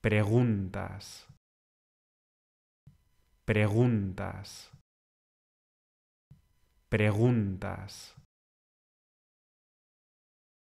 Preguntas. Preguntas. Preguntas.